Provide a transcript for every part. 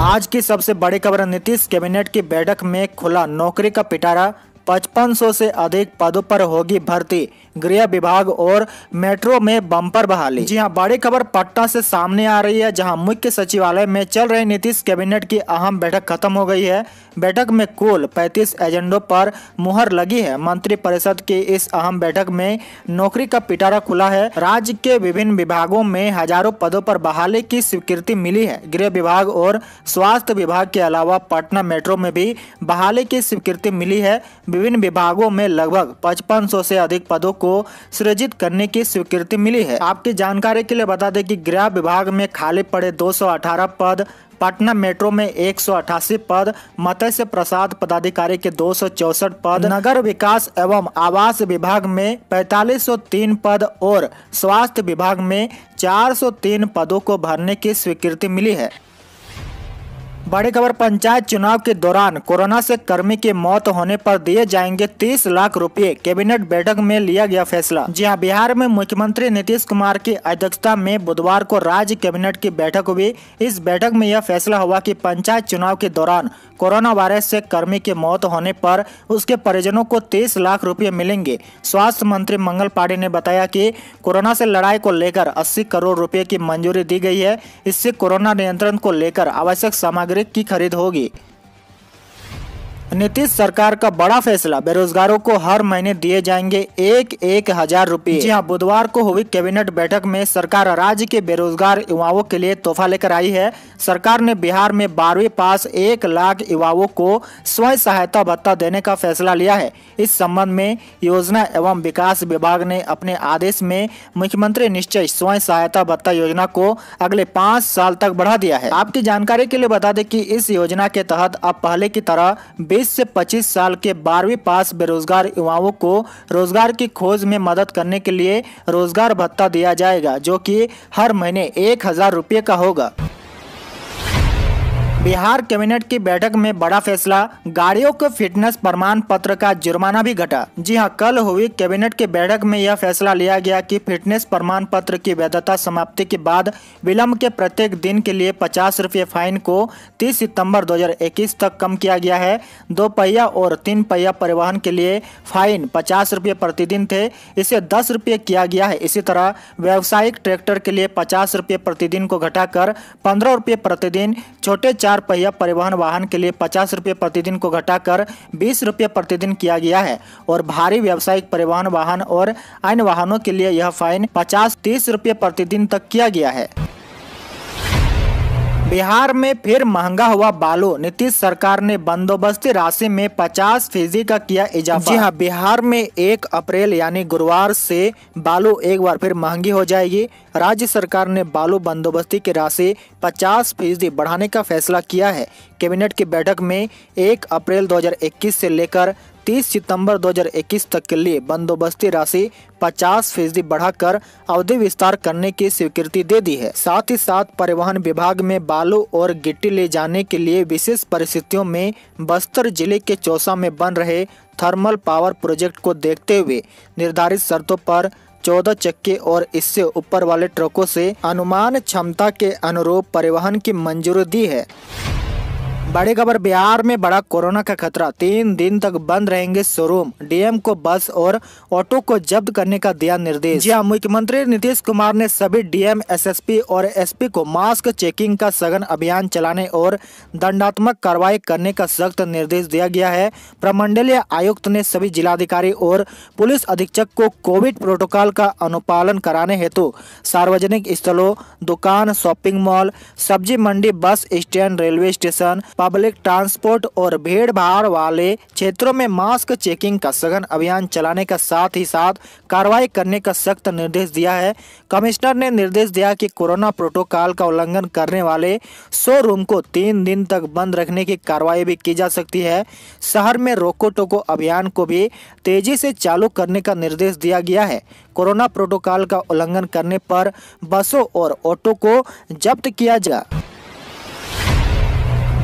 आज की सबसे बड़ी खबर नीतीश कैबिनेट की बैठक में खुला नौकरी का पिटारा 5500 से अधिक पदों पर होगी भर्ती गृह विभाग और मेट्रो में बम्पर बहाली जी हाँ बड़ी खबर पटना से सामने आ रही है जहां मुख्य सचिवालय में चल रहे नीतीश कैबिनेट की अहम बैठक खत्म हो गई है बैठक में कुल 35 एजेंडों पर मुहर लगी है मंत्री परिषद की इस अहम बैठक में नौकरी का पिटारा खुला है राज्य के विभिन्न विभागों में हजारों पदों पर बहाली की स्वीकृति मिली है गृह विभाग और स्वास्थ्य विभाग के अलावा पटना मेट्रो में भी बहाली की स्वीकृति मिली है विभिन्न विभागों में लगभग पचपन से अधिक पदों को सृजित करने की स्वीकृति मिली है आपकी जानकारी के लिए बता दें कि गृह विभाग में खाली पड़े 218 पद पटना मेट्रो में एक पद मत्स्य प्रसाद पदाधिकारी के दो पद नगर विकास एवं आवास विभाग में 4503 पद और स्वास्थ्य विभाग में 403 पदों को भरने की स्वीकृति मिली है बड़ी खबर पंचायत चुनाव के दौरान कोरोना से कर्मी की मौत होने पर दिए जाएंगे 30 लाख रुपए कैबिनेट बैठक में लिया गया फैसला जी हाँ बिहार में मुख्यमंत्री नीतीश कुमार की अध्यक्षता में बुधवार को राज्य कैबिनेट की बैठक हुई इस बैठक में यह फैसला हुआ कि पंचायत चुनाव के दौरान कोरोना वायरस से कर्मी की मौत होने पर उसके परिजनों को तीस लाख रूपए मिलेंगे स्वास्थ्य मंत्री मंगल पांडे ने बताया की कोरोना ऐसी लड़ाई को लेकर अस्सी करोड़ रूपए की मंजूरी दी गयी है इससे कोरोना नियंत्रण को लेकर आवश्यक सामग्री नागरिक की खरीद होगी नीतीश सरकार का बड़ा फैसला बेरोजगारों को हर महीने दिए जाएंगे एक एक हजार रूपए जी हाँ बुधवार को हुई कैबिनेट बैठक में सरकार राज्य के बेरोजगार युवाओं के लिए तोहफा लेकर आई है सरकार ने बिहार में बारहवीं पास एक लाख युवाओं को स्वयं सहायता भत्ता देने का फैसला लिया है इस संबंध में योजना एवं विकास विभाग ने अपने आदेश में मुख्यमंत्री निश्चय स्वयं सहायता भत्ता योजना को अगले पाँच साल तक बढ़ा दिया है आपकी जानकारी के लिए बता दें की इस योजना के तहत अब पहले की तरह तेईस से पच्चीस साल के बारहवीं पास बेरोजगार युवाओं को रोजगार की खोज में मदद करने के लिए रोजगार भत्ता दिया जाएगा जो कि हर महीने एक हजार रुपये का होगा बिहार कैबिनेट की बैठक में बड़ा फैसला गाड़ियों के फिटनेस प्रमाण पत्र का जुर्माना भी घटा जी हां कल हुई कैबिनेट की बैठक में यह फैसला लिया गया कि फिटनेस प्रमाण पत्र की वैधता समाप्ति के बाद विलम्ब के प्रत्येक दिन के लिए पचास रूपए फाइन को 30 सितंबर 2021 तक कम किया गया है दो पहिया और तीन पहिया परिवहन के लिए फाइन पचास रूपए प्रतिदिन थे इसे दस रूपए किया गया है इसी तरह व्यावसायिक ट्रैक्टर के लिए पचास रूपए प्रतिदिन को घटाकर पंद्रह रूपए प्रतिदिन छोटे चार चार पहिया परिवहन वाहन के लिए पचास रुपये प्रतिदिन को घटाकर बीस रुपये प्रतिदिन किया गया है और भारी व्यावसायिक परिवहन वाहन और अन्य वाहनों के लिए यह फाइन पचास तीस रुपये प्रतिदिन तक किया गया है बिहार में फिर महंगा हुआ बालू नीतीश सरकार ने बंदोबस्ती राशि में 50 फीसदी का किया इजाफा जी हाँ बिहार में एक अप्रैल यानी गुरुवार से बालू एक बार फिर महंगी हो जाएगी राज्य सरकार ने बालू बंदोबस्ती की राशि 50 फीसदी बढ़ाने का फैसला किया है कैबिनेट की बैठक में 1 अप्रैल 2021 से लेकर तीस सितंबर 2021 तक के लिए बंदोबस्ती राशि 50 फीसदी बढ़ाकर अवधि विस्तार करने की स्वीकृति दे दी है साथ ही साथ परिवहन विभाग में बालू और गिट्टी ले जाने के लिए विशेष परिस्थितियों में बस्तर जिले के चौसा में बन रहे थर्मल पावर प्रोजेक्ट को देखते हुए निर्धारित शर्तों पर चौदह चक्के और इससे ऊपर वाले ट्रकों से अनुमान क्षमता के अनुरूप परिवहन की मंजूरी दी है बड़ी खबर बिहार में बड़ा कोरोना का खतरा तीन दिन तक बंद रहेंगे शोरूम डीएम को बस और ऑटो को जब्त करने का दिया निर्देश जी हाँ मुख्यमंत्री नीतीश कुमार ने सभी डीएम एसएसपी और एसपी को मास्क चेकिंग का सघन अभियान चलाने और दंडात्मक कार्रवाई करने का सख्त निर्देश दिया गया है प्रमंडलीय आयुक्त ने सभी जिलाधिकारी और पुलिस अधीक्षक को कोविड प्रोटोकॉल का अनुपालन कराने हेतु सार्वजनिक स्थलों दुकान शॉपिंग मॉल सब्जी मंडी bus stand railway station public transport और भीड़ भाड़ वाले क्षेत्रों में मास्क चेकिंग का सघन अभियान चलाने के साथ ही साथ कार्रवाई करने का सख्त निर्देश दिया है कमिश्नर ने निर्देश दिया कि कोरोना प्रोटोकॉल का उल्लंघन करने वाले शोरूम को तीन दिन तक बंद रखने की कार्रवाई भी की जा सकती है शहर में रोको टोको अभियान को भी तेजी से चालू करने का निर्देश दिया गया है कोरोना प्रोटोकॉल का उल्लंघन करने पर बसों और ऑटो को जब्त किया जाए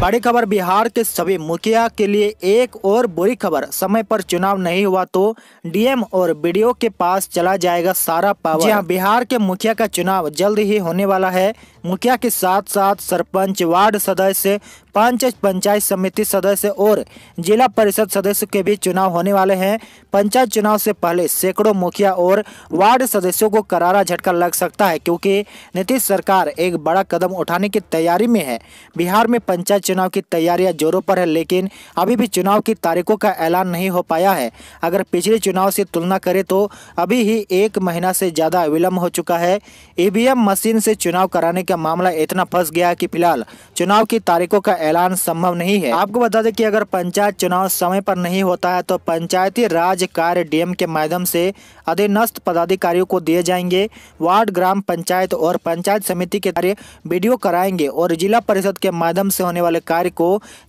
बड़ी खबर बिहार के सभी मुखिया के लिए एक और बुरी खबर समय पर चुनाव नहीं हुआ तो डीएम और बीडीओ के पास चला जाएगा सारा पावर जी हाँ बिहार के मुखिया का चुनाव जल्द ही होने वाला है मुखिया के साथ साथ सरपंच वार्ड सदस्य पांच पंचायत समिति सदस्य और जिला परिषद सदस्य के भी चुनाव होने वाले हैं पंचायत चुनाव से पहले सैकड़ों मुखिया और वार्ड सदस्यों को करारा झटका लग सकता है क्योंकि नीतीश सरकार एक बड़ा कदम उठाने की तैयारी में है बिहार में पंचायत चुनाव की तैयारियां जोरों पर है लेकिन अभी भी चुनाव की तारीखों का ऐलान नहीं हो पाया है अगर पिछले चुनाव से तुलना करें तो अभी ही एक महीना से ज़्यादा विलम्ब हो चुका है ईवीएम मशीन से चुनाव कराने का मामला इतना फंस गया कि फिलहाल चुनाव की तारीखों का ऐलान संभव नहीं है आपको बता दें कि अगर पंचायत चुनाव समय पर नहीं होता है तो पंचायती राज कार्य डीएम के माध्यम से अधीनस्थ पदाधिकारियों को दिए जाएंगे वार्ड ग्राम पंचायत और पंचायत समिति के कार्य वीडियो कराएंगे और जिला परिषद के माध्यम से होने वाले कार्य को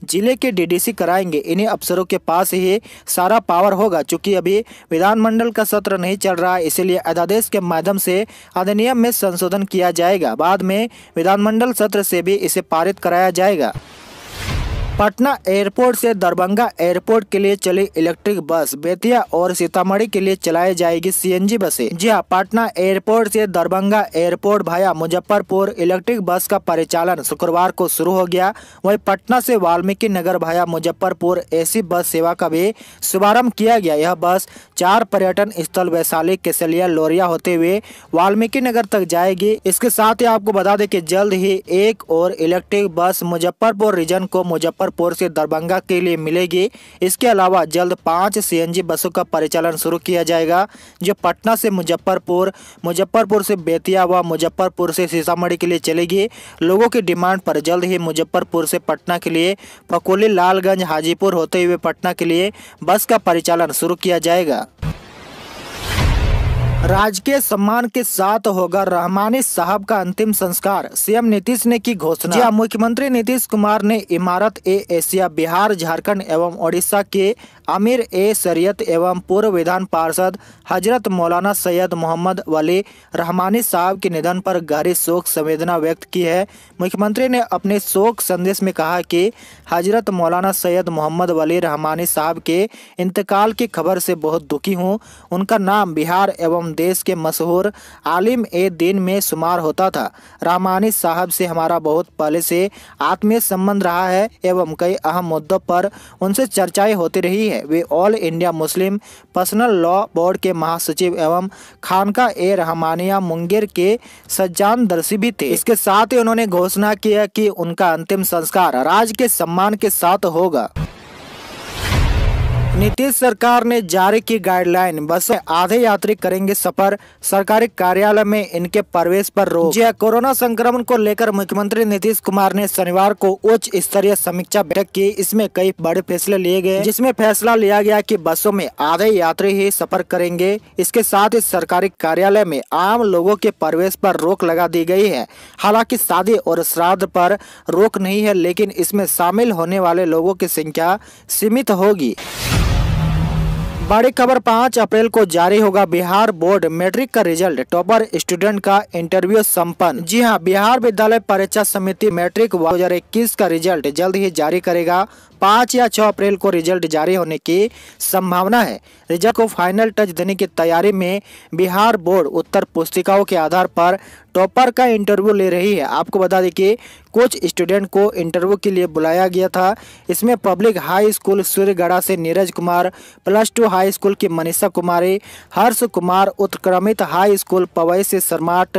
जिले के डीडीसी कराएंगे इन्हीं अफसरों के पास ही सारा पावर होगा चूंकि अभी विधानमंडल का सत्र नहीं चल रहा है अध्यादेश के माध्यम से अधिनियम में संशोधन किया जाएगा बाद में विधानमंडल सत्र से भी इसे पारित कराया जाएगा पटना एयरपोर्ट से दरभंगा एयरपोर्ट के लिए चली इलेक्ट्रिक बस बेतिया और सीतामढ़ी के लिए चलाई जाएगी सीएनजी बसें जी हाँ पटना एयरपोर्ट से दरभंगा एयरपोर्ट भाया मुजफ्फरपुर इलेक्ट्रिक बस का परिचालन शुक्रवार को शुरू हो गया वहीं पटना से वाल्मीकि नगर भाया मुजफ्फरपुर एसी बस सेवा का भी शुभारम्भ किया गया यह बस चार पर्यटन स्थल वैशाली केसलिया लोरिया होते हुए वाल्मीकि नगर तक जाएगी इसके साथ ही आपको बता दें की जल्द ही एक और इलेक्ट्रिक बस मुजफ्फरपुर रीजन को मुजफ्फर मुजफ्फरपुर से दरभंगा के लिए मिलेगी इसके अलावा जल्द पाँच सी बसों का परिचालन शुरू किया जाएगा जो पटना से मुजफ्फरपुर मुजफ्फरपुर से बेतिया व मुजफ्फरपुर से सीतामढ़ी के लिए चलेगी लोगों की डिमांड पर जल्द ही मुजफ्फरपुर से पटना के लिए पकोली लालगंज हाजीपुर होते हुए पटना के लिए बस का परिचालन शुरू किया जाएगा राजकीय सम्मान के साथ होगा रहमानी साहब का अंतिम संस्कार सीएम नीतीश ने की घोषणा हाँ, मुख्यमंत्री नीतीश कुमार ने इमारत ए एशिया बिहार झारखंड एवं ओडिशा के आमिर ए सरियत एवं पूर्व विधान पार्षद हजरत मौलाना सैयद मोहम्मद वली रहमानी साहब के निधन पर गहरी शोक संवेदना व्यक्त की है मुख्यमंत्री ने अपने शोक संदेश में कहा की हजरत मौलाना सैयद मोहम्मद वली रहमानी साहब के इंतकाल की खबर से बहुत दुखी हूँ उनका नाम बिहार एवं देश के मशहूर आलिम ए दिन में शुमार होता था रामानी साहब से हमारा बहुत पहले से आत्मीय संबंध रहा है एवं कई अहम मुद्दों पर उनसे चर्चाएं होती रही है वे All India Muslim Personal Law Board के महासचिव एवं खानका ए रहमानिया मुंगेर के सज्जान दर्शी भी थे इसके साथ ही उन्होंने घोषणा किया कि उनका अंतिम संस्कार राज के सम्मान के साथ होगा नीतीश सरकार ने जारी की गाइडलाइन बस में आधे यात्री करेंगे सफर सरकारी कार्यालय में इनके प्रवेश पर रोक जी हाँ, कोरोना संक्रमण को लेकर मुख्यमंत्री नीतीश कुमार ने शनिवार को उच्च स्तरीय समीक्षा बैठक की इसमें कई बड़े फैसले लिए गए जिसमें फैसला लिया गया कि बसों में आधे यात्री ही सफर करेंगे इसके साथ ही सरकारी कार्यालय में आम लोगों के प्रवेश पर रोक लगा दी गई है हालांकि शादी और श्राद्ध पर रोक नहीं है लेकिन इसमें शामिल होने वाले लोगों की संख्या सीमित होगी बड़ी खबर पाँच अप्रैल को जारी होगा बिहार बोर्ड मैट्रिक का रिजल्ट टॉपर स्टूडेंट का इंटरव्यू संपन्न जी हां बिहार विद्यालय परीक्षा समिति मैट्रिक 2021 का रिजल्ट जल्द ही जारी करेगा पाँच या छः अप्रैल को रिजल्ट जारी होने की संभावना है रिजल्ट को फाइनल टच देने की तैयारी में बिहार बोर्ड उत्तर पुस्तिकाओं के आधार पर टॉपर का इंटरव्यू ले रही है आपको बता दें कि कुछ स्टूडेंट को इंटरव्यू के लिए बुलाया गया था इसमें पब्लिक हाई स्कूल सूर्यगढ़ा से Neeraj Kumar plus two high school की मनीषा कुमारी हर्ष कुमार उत्क्रमित हाई स्कूल पवई से सरमाट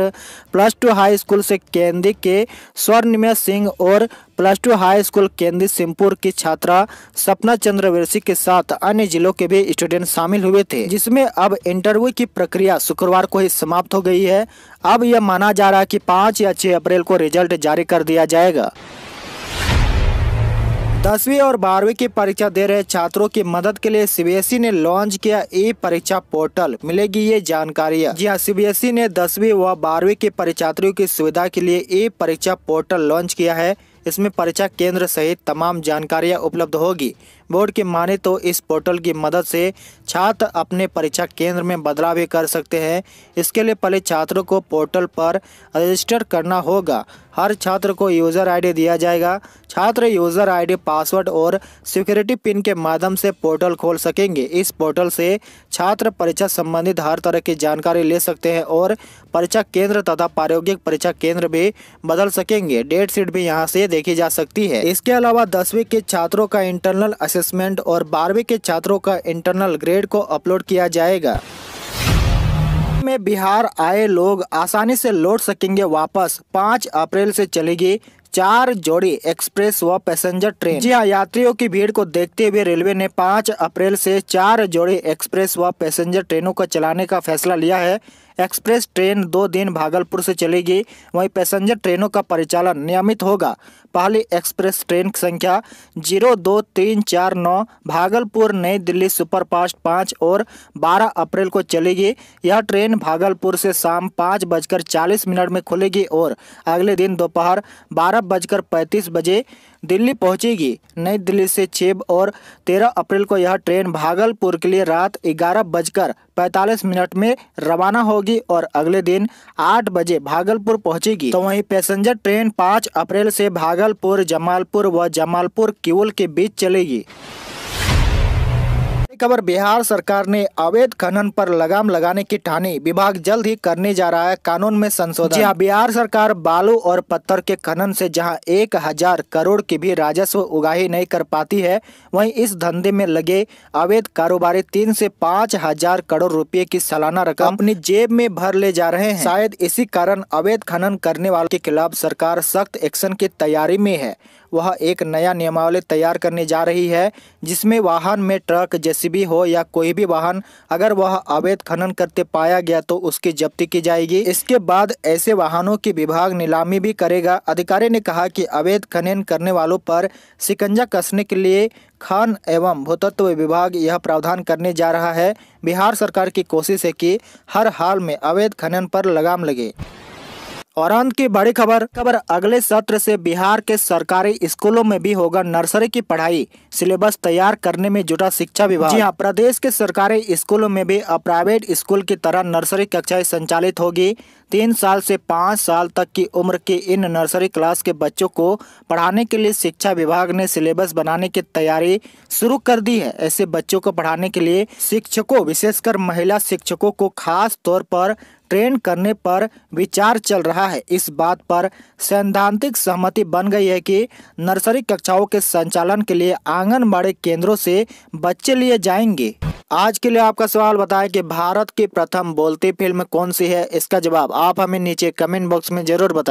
प्लस टू हाई स्कूल से केंद्रिक के स्वर्णिमय सिंह और प्लस टू हाई स्कूल केंद्रीय सिंहपुर की छात्रा सपना चंद्रवंशी के साथ अन्य जिलों के भी स्टूडेंट शामिल हुए थे जिसमें अब इंटरव्यू की प्रक्रिया शुक्रवार को ही समाप्त हो गई है अब यह माना जा रहा है कि पाँच या छह अप्रैल को रिजल्ट जारी कर दिया जाएगा दसवीं और बारहवीं की परीक्षा दे रहे छात्रों की मदद के लिए सीबीएसई ने लॉन्च किया ई परीक्षा पोर्टल मिलेगी ये जानकारी जी हाँ सीबीएसई ने दसवीं व बारहवीं के परीक्षार्थियों की सुविधा के लिए ई परीक्षा पोर्टल लॉन्च किया है इसमें परीक्षा केंद्र सहित तमाम जानकारियां उपलब्ध होगी बोर्ड की माने तो इस पोर्टल की मदद से छात्र अपने परीक्षा केंद्र में बदलाव भी कर सकते हैं इसके लिए पहले छात्रों को पोर्टल पर रजिस्टर करना होगा हर छात्र को यूज़र आईडी दिया जाएगा छात्र यूज़र आईडी पासवर्ड और सिक्योरिटी पिन के माध्यम से पोर्टल खोल सकेंगे इस पोर्टल से छात्र परीक्षा संबंधित हर तरह की जानकारी ले सकते हैं और परीक्षा केंद्र तथा प्रायोगिक परीक्षा केंद्र भी बदल सकेंगे डेट शीट भी यहाँ से देखी जा सकती है इसके अलावा दसवीं के छात्रों का इंटरनल असेसमेंट और बारहवीं के छात्रों का इंटरनल ग्रेड को अपलोड किया जाएगा में बिहार आए लोग आसानी से लौट सकेंगे वापस पाँच अप्रैल से चलेगी चार जोड़ी एक्सप्रेस व पैसेंजर ट्रेन जी हाँ यात्रियों की भीड़ को देखते हुए रेलवे ने 5 अप्रैल से चार जोड़ी एक्सप्रेस व पैसेंजर ट्रेनों का चलाने का फैसला लिया है एक्सप्रेस ट्रेन दो दिन भागलपुर से चलेगी वहीं पैसेंजर ट्रेनों का परिचालन नियमित होगा पहली एक्सप्रेस ट्रेन संख्या जीरो दो तीन चार नौ भागलपुर नई दिल्ली सुपरफास्ट पाँच और बारह अप्रैल को चलेगी यह ट्रेन भागलपुर से शाम पाँच बजकर चालीस मिनट में खुलेगी और अगले दिन दोपहर बारह बजकर पैंतीस बजे दिल्ली पहुंचेगी नई दिल्ली से छेब और 13 अप्रैल को यह ट्रेन भागलपुर के लिए रात ग्यारह बजकर पैंतालीस मिनट में रवाना होगी और अगले दिन 8 बजे भागलपुर पहुंचेगी तो वहीं पैसेंजर ट्रेन 5 अप्रैल से भागलपुर जमालपुर व जमालपुर केवल के बीच चलेगी खबर बिहार सरकार ने अवैध खनन पर लगाम लगाने की ठानी विभाग जल्द ही करने जा रहा है कानून में संशोधन जी हाँ, बिहार सरकार बालू और पत्थर के खनन से जहां एक हजार करोड़ की भी राजस्व उगाही नहीं कर पाती है वहीं इस धंधे में लगे अवैध कारोबारी तीन से पाँच हजार करोड़ रुपए की सालाना रकम अपनी जेब में भर ले जा रहे हैं शायद इसी कारण अवैध खनन करने वालों के खिलाफ सरकार सख्त एक्शन की तैयारी में है वह एक नया नियमावली तैयार करने जा रही है जिसमें वाहन में ट्रक जेसीबी हो या कोई भी वाहन अगर वह अवैध खनन करते पाया गया तो उसकी जब्ती की जाएगी इसके बाद ऐसे वाहनों की विभाग नीलामी भी करेगा अधिकारी ने कहा कि अवैध खनन करने वालों पर शिकंजा कसने के लिए खान एवं भूतत्व विभाग यह प्रावधान करने जा रहा है बिहार सरकार की कोशिश है कि हर हाल में अवैध खनन पर लगाम लगे और अंत की बड़ी खबर खबर अगले सत्र से बिहार के सरकारी स्कूलों में भी होगा नर्सरी की पढ़ाई सिलेबस तैयार करने में जुटा शिक्षा विभाग जी हाँ प्रदेश के सरकारी स्कूलों में भी अब प्राइवेट स्कूल की तरह नर्सरी कक्षाएं संचालित होगी तीन साल से पाँच साल तक की उम्र के इन नर्सरी क्लास के बच्चों को पढ़ाने के लिए शिक्षा विभाग ने सिलेबस बनाने की तैयारी शुरू कर दी है ऐसे बच्चों को पढ़ाने के लिए शिक्षकों विशेषकर महिला शिक्षकों को खास तौर पर ट्रेन करने पर विचार चल रहा है इस बात पर सैद्धांतिक सहमति बन गई है कि नर्सरी कक्षाओं के संचालन के लिए आंगनबाड़ी केंद्रों से बच्चे लिए जाएंगे आज के लिए आपका सवाल बताएं कि भारत की प्रथम बोलती फिल्म कौन सी है इसका जवाब आप हमें नीचे कमेंट बॉक्स में जरूर बताएं